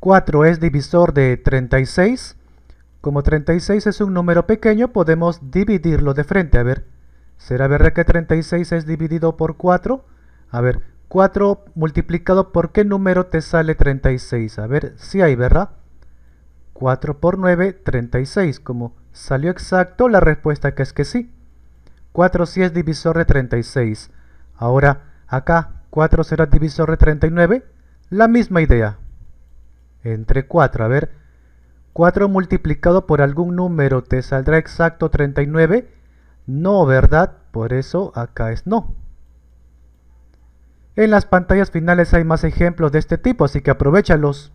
4 es divisor de 36. Como 36 es un número pequeño, podemos dividirlo de frente. A ver, ¿será verdad que 36 es dividido por 4? A ver, 4 multiplicado por qué número te sale 36. A ver, si hay, ¿verdad? 4 por 9, 36. Como salió exacto, la respuesta que es que sí. 4 sí es divisor de 36. Ahora, acá, 4 será divisor de 39. La misma idea entre 4. A ver, 4 multiplicado por algún número, ¿te saldrá exacto 39? No, ¿verdad? Por eso acá es no. En las pantallas finales hay más ejemplos de este tipo, así que aprovechalos.